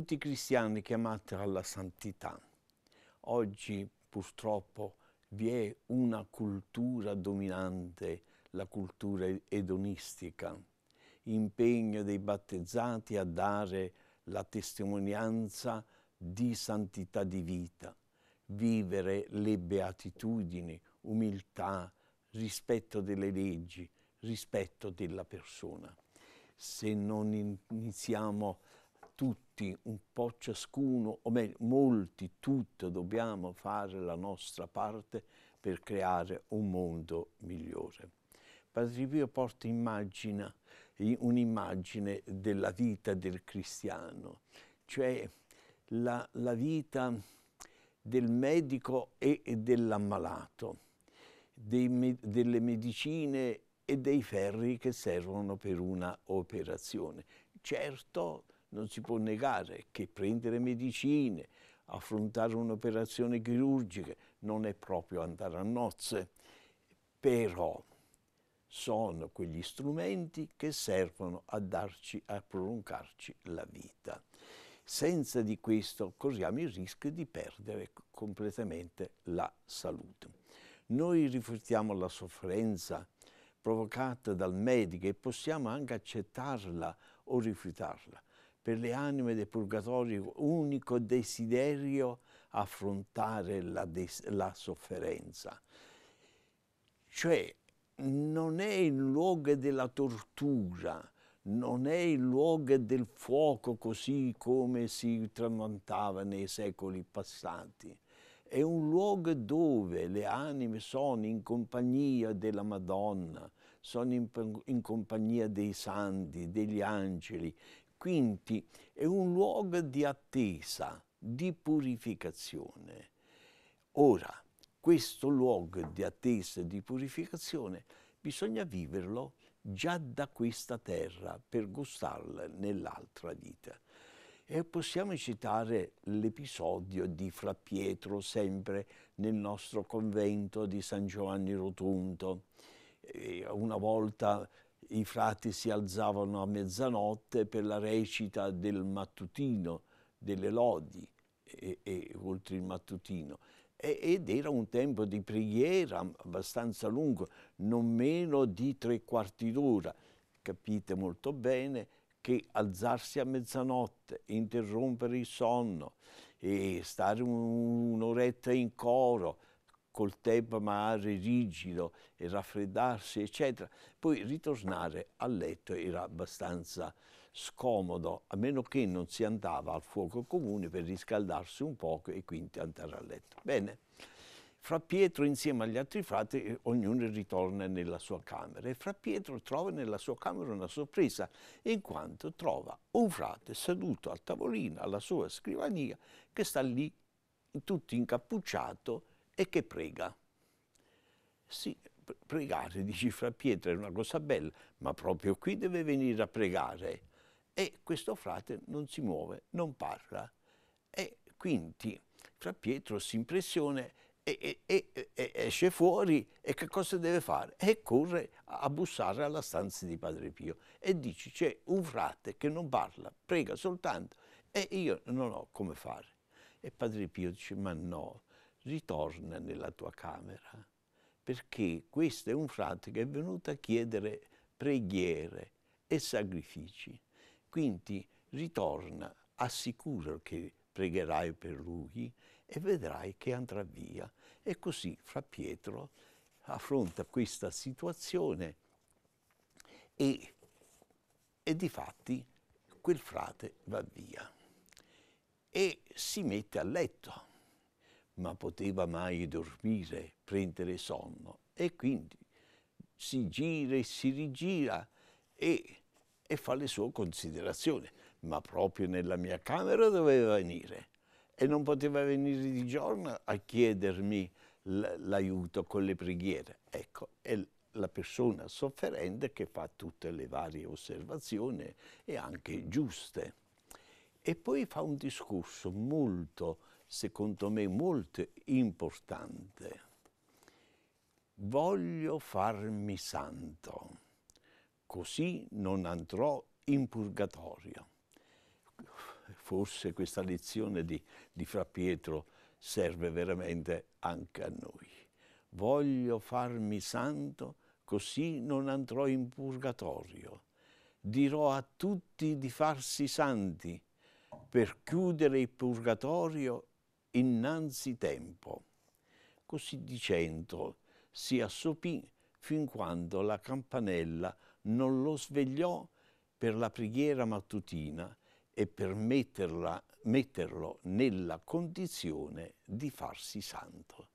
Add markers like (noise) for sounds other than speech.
tutti i cristiani chiamati alla santità. Oggi purtroppo vi è una cultura dominante, la cultura edonistica, impegno dei battezzati a dare la testimonianza di santità di vita, vivere le beatitudini, umiltà, rispetto delle leggi, rispetto della persona. Se non iniziamo a tutti, un po' ciascuno, o meglio, molti, tutti dobbiamo fare la nostra parte per creare un mondo migliore. Padre Pio porta immagina, un'immagine della vita del cristiano, cioè la, la vita del medico e, dell'ammalato, me, delle medicine e dei ferri che servono per una operazione. Certo, non si può negare che prendere medicine, affrontare un'operazione chirurgica non è proprio andare a nozze, però sono quegli strumenti che servono a darci, a prolungarci la vita. Senza di questo corriamo il rischio di perdere completamente la salute. Noi riflettiamo la sofferenza provocata dal medico e possiamo anche accettarla o rifiutarla, per le anime del purgatorio unico desiderio affrontare la, la sofferenza. Cioè non è il luogo della tortura, non è il luogo del fuoco così come si tramontava nei secoli passati. È un luogo dove le anime sono in compagnia della Madonna, sono in, in compagnia dei santi, degli angeli, quindi è un luogo di attesa, di purificazione. Ora, questo luogo di attesa e di purificazione bisogna viverlo già da questa terra per gustarla nell'altra vita. E possiamo citare l'episodio di Fra Pietro sempre nel nostro convento di San Giovanni Rotondo. Una volta i frati si alzavano a mezzanotte per la recita del mattutino, delle lodi, e, e, oltre il mattutino. E, ed era un tempo di preghiera abbastanza lungo, non meno di tre quarti d'ora. Capite molto bene che alzarsi a mezzanotte, interrompere il sonno e stare un'oretta in coro, col tempo magari rigido e raffreddarsi, eccetera. Poi ritornare a letto era abbastanza scomodo, a meno che non si andava al fuoco comune per riscaldarsi un poco e quindi andare a letto. Bene, Fra Pietro insieme agli altri frati, eh, ognuno ritorna nella sua camera e Fra Pietro trova nella sua camera una sorpresa, in quanto trova un frate seduto al tavolino, alla sua scrivania, che sta lì tutto incappucciato e che prega. Sì, pregare, (laughs) dice fra Pietro, è una cosa bella, ma proprio qui deve venire a pregare. E questo frate non si muove, non parla. E quindi fra Pietro si impressiona e, e, e, esce fuori e che cosa deve fare? E corre a bussare alla stanza di Padre Pio e dice c'è un frate che non parla, prega soltanto e io non ho come fare. E Padre Pio dice ma no, ritorna nella tua camera, perché questo è un frate che è venuto a chiedere preghiere e sacrifici. Quindi ritorna, assicura che pregherai per lui e vedrai che andrà via. E così Fra Pietro affronta questa situazione e, e di fatti quel frate va via e si mette a letto ma poteva mai dormire, prendere sonno. E quindi si gira e si rigira e, e fa le sue considerazioni. Ma proprio nella mia camera doveva venire e non poteva venire di giorno a chiedermi l'aiuto con le preghiere. Ecco, è la persona sofferente che fa tutte le varie osservazioni e anche giuste. E poi fa un discorso molto secondo me molto importante. Voglio farmi santo, così non andrò in purgatorio. Forse questa lezione di, di Fra Pietro serve veramente anche a noi. Voglio farmi santo, così non andrò in purgatorio. Dirò a tutti di farsi santi per chiudere il purgatorio innanzi Così dicendo si assopì fin quando la campanella non lo svegliò per la preghiera mattutina e per metterla, metterlo nella condizione di farsi santo.